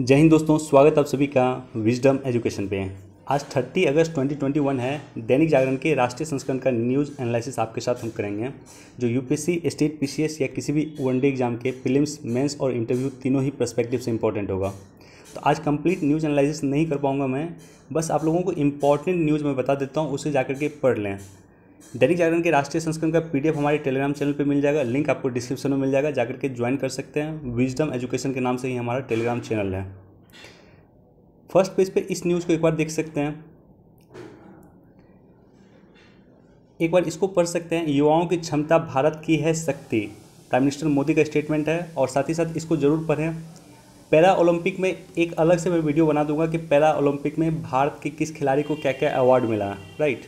जय हिंद दोस्तों स्वागत आप सभी का विजडम एजुकेशन पे आज 30 अगस्त 2021 है दैनिक जागरण के राष्ट्रीय संस्करण का न्यूज़ एनालिसिस आपके साथ हम करेंगे जो यूपीएससी स्टेट पीसीएस या किसी भी वनडे एग्जाम के फिल्म्स मेंस और इंटरव्यू तीनों ही परस्पेक्टिव से इंपॉर्टेंट होगा तो आज कंप्लीट न्यूज़ एनालिसिस नहीं कर पाऊँगा मैं बस आप लोगों को इंपॉर्टेंट न्यूज़ मैं बता देता हूँ उसे जा के पढ़ लें दैनिक जागरण के राष्ट्रीय संस्करण का पीडीएफ हमारे टेलीग्राम चैनल पे मिल जाएगा लिंक आपको डिस्क्रिप्शन में मिल जाएगा जाकर के ज्वाइन कर सकते हैं विजडम एजुकेशन के नाम से ही हमारा टेलीग्राम चैनल है फर्स्ट पेज पे इस न्यूज़ को एक बार देख सकते हैं एक बार इसको पढ़ सकते हैं युवाओं की क्षमता भारत की है शक्ति प्राइम मिनिस्टर मोदी का स्टेटमेंट है और साथ ही साथ इसको जरूर पढ़ें पैरा ओलंपिक में एक अलग से मैं वीडियो बना दूंगा कि पैरा ओलंपिक में भारत के किस खिलाड़ी को क्या क्या अवार्ड मिला राइट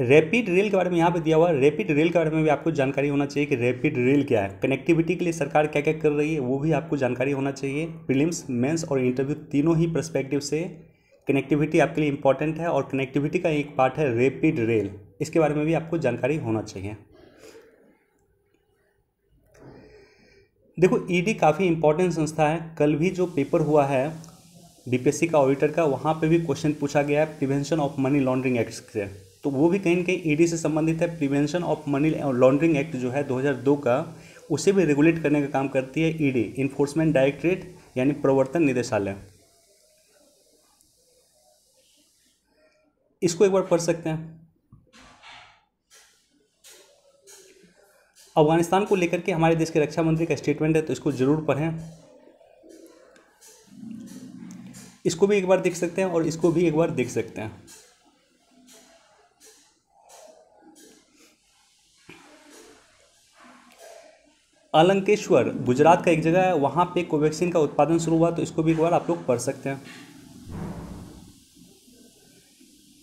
रैपिड रेल के बारे में यहाँ पे दिया हुआ है रैपिड रेल के बारे में भी आपको जानकारी होना चाहिए कि रैपिड रेल क्या है कनेक्टिविटी के लिए सरकार क्या क्या कर रही है वो भी आपको जानकारी होना चाहिए फिलिम्स मेंस और इंटरव्यू तीनों ही परस्पेक्टिव से कनेक्टिविटी आपके लिए इंपॉर्टेंट है और कनेक्टिविटी का एक पार्ट है रैपिड रेल इसके बारे में भी आपको जानकारी होना चाहिए देखो ईडी काफ़ी इंपॉर्टेंट संस्था है कल भी जो पेपर हुआ है बीपीएससी का ऑडिटर का वहाँ पे भी क्वेश्चन पूछा गया है prevention of money laundering act से तो वो भी कहीं ना कहीं ईडी e से संबंधित है prevention of money laundering act जो है 2002 का उसे भी रेगुलेट करने का काम करती है ईडी इन्फोर्समेंट डायरेक्टरेट यानी प्रवर्तन निदेशालय इसको एक बार पढ़ सकते हैं अफगानिस्तान को लेकर के हमारे देश के रक्षा मंत्री का स्टेटमेंट है तो इसको जरूर पढ़ें इसको भी एक बार देख सकते हैं और इसको भी एक बार देख सकते हैं अलंकेश्वर गुजरात का एक जगह है वहाँ पे कोवैक्सीन का उत्पादन शुरू हुआ तो इसको भी एक बार आप लोग पढ़ सकते हैं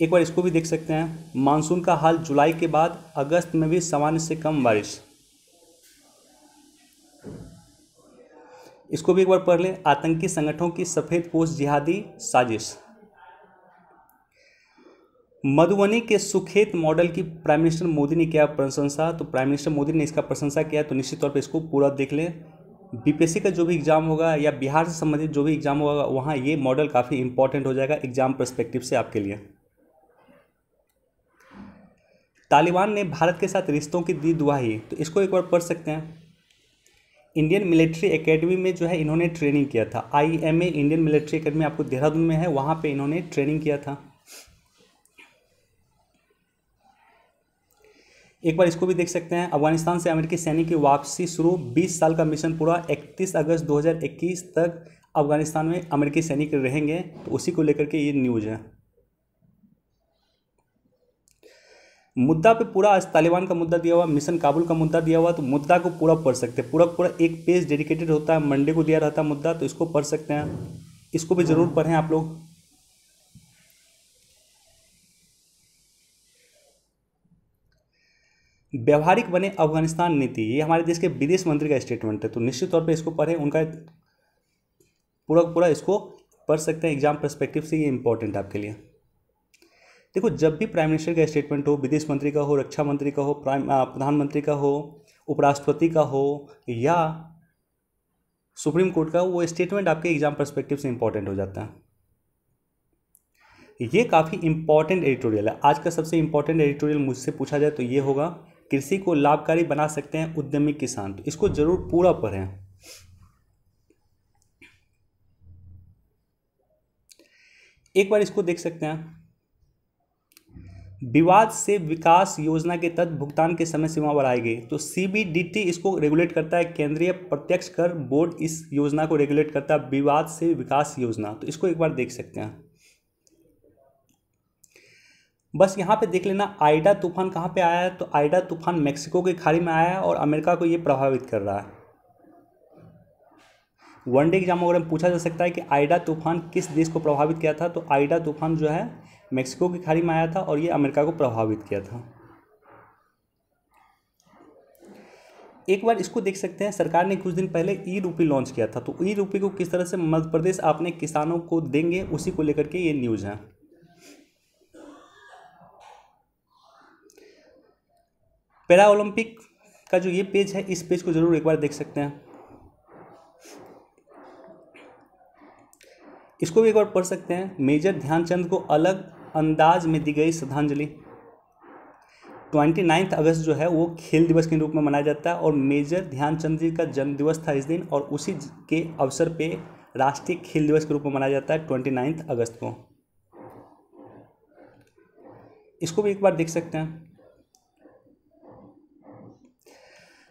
एक बार इसको भी देख सकते हैं मानसून का हाल जुलाई के बाद अगस्त में भी सामान्य से कम बारिश इसको भी एक बार पढ़ लें आतंकी संगठनों की सफ़ेद पोस्ट जिहादी साजिश मधुबनी के सुखेत मॉडल की प्राइम मिनिस्टर मोदी ने किया प्रशंसा तो प्राइम मिनिस्टर मोदी ने इसका प्रशंसा किया तो निश्चित तौर पर इसको पूरा देख लें बीपीएससी का जो भी एग्ज़ाम होगा या बिहार से संबंधित जो भी एग्ज़ाम होगा वहाँ ये मॉडल काफ़ी इंपॉर्टेंट हो जाएगा एग्ज़ाम परस्पेक्टिव से आपके लिए तालिबान ने भारत के साथ रिश्तों की दी दुआही तो इसको एक बार पढ़ सकते हैं इंडियन मिलिट्री एकेडमी में जो है इन्होंने ट्रेनिंग किया था आईएमए इंडियन मिलिट्री एकेडमी आपको देहरादून में है वहाँ पे इन्होंने ट्रेनिंग किया था एक बार इसको भी देख सकते हैं अफगानिस्तान से अमेरिकी सैनिक की वापसी शुरू 20 साल का मिशन पूरा 31 अगस्त 2021 तक अफगानिस्तान में अमेरिकी सैनिक रहेंगे तो उसी को लेकर के ये न्यूज़ है मुद्दा पे पूरा आज तालिबान का मुद्दा दिया हुआ मिशन काबुल का मुद्दा दिया हुआ तो मुद्दा को पूरा पढ़ सकते हैं पूरा पूरा एक पेज डेडिकेटेड होता है मंडे को दिया रहता है मुद्दा तो इसको पढ़ सकते हैं इसको भी ज़रूर पढ़ें आप लोग व्यवहारिक बने अफगानिस्तान नीति ये हमारे देश के विदेश मंत्री का स्टेटमेंट है तो निश्चित तौर पर इसको पढ़े उनका पूरा पूरा इसको पढ़ सकते हैं एग्जाम परस्पेक्टिव से ये इंपॉर्टेंट आपके लिए देखो जब भी प्राइम मिनिस्टर का स्टेटमेंट हो विदेश मंत्री का हो रक्षा मंत्री का हो प्राइम प्रधानमंत्री का हो उपराष्ट्रपति का हो या सुप्रीम कोर्ट का वो स्टेटमेंट आपके एग्जाम परस्पेक्टिव से इंपॉर्टेंट हो जाता है ये काफ़ी इंपॉर्टेंट एडिटोरियल है आज का सबसे इंपॉर्टेंट एडिटोरियल मुझसे पूछा जाए तो ये होगा कृषि को लाभकारी बना सकते हैं उद्यमी किसान तो इसको जरूर पूरा पढ़ें एक बार इसको देख सकते हैं विवाद से विकास योजना के तहत भुगतान के समय सीमा बढ़ाई गई तो सीबीडीटी इसको रेगुलेट करता है केंद्रीय प्रत्यक्ष कर बोर्ड इस योजना को रेगुलेट करता है विवाद से विकास योजना तो इसको एक बार देख सकते हैं बस यहाँ पे देख लेना आइडा तूफान कहाँ पे आया है तो आइडा तूफान मेक्सिको की खाड़ी में आया है और अमेरिका को ये प्रभावित कर रहा है वनडे एग्जाम अगर में पूछा जा सकता है कि आइडा तूफान किस देश को प्रभावित किया था तो आइडा तूफान जो है मेक्सिको की खाड़ी में आया था और ये अमेरिका को प्रभावित किया था एक बार इसको देख सकते हैं सरकार ने कुछ दिन पहले ई रूपी लॉन्च किया था तो ई रूपी को किस तरह से मध्य प्रदेश अपने किसानों को देंगे उसी को लेकर के ये न्यूज़ है पैरा ओलंपिक का जो ये पेज है इस पेज को जरूर एक बार देख सकते हैं इसको भी एक बार पढ़ सकते हैं मेजर ध्यानचंद को अलग अंदाज में दी गई श्रद्धांजलि ट्वेंटी नाइन्थ अगस्त जो है वो खेल दिवस के रूप में मनाया जाता है और मेजर ध्यानचंद जी का जन्म दिवस था इस दिन और उसी के अवसर पे राष्ट्रीय खेल दिवस के रूप में मनाया जाता है ट्वेंटी नाइन्थ अगस्त को इसको भी एक बार देख सकते हैं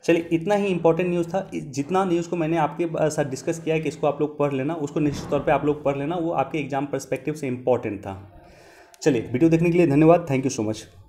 चलिए इतना ही इंपॉर्टेंट न्यूज़ था जितना न्यूज़ को मैंने आपके साथ डिस्कस किया है कि इसको आप लोग पढ़ लेना उसको निश्चित तौर पर आप लोग पढ़ लेना वो आपके एग्जाम परस्पेक्टिव से इंपॉर्टेंट था चलिए वीडियो देखने के लिए धन्यवाद थैंक यू सो मच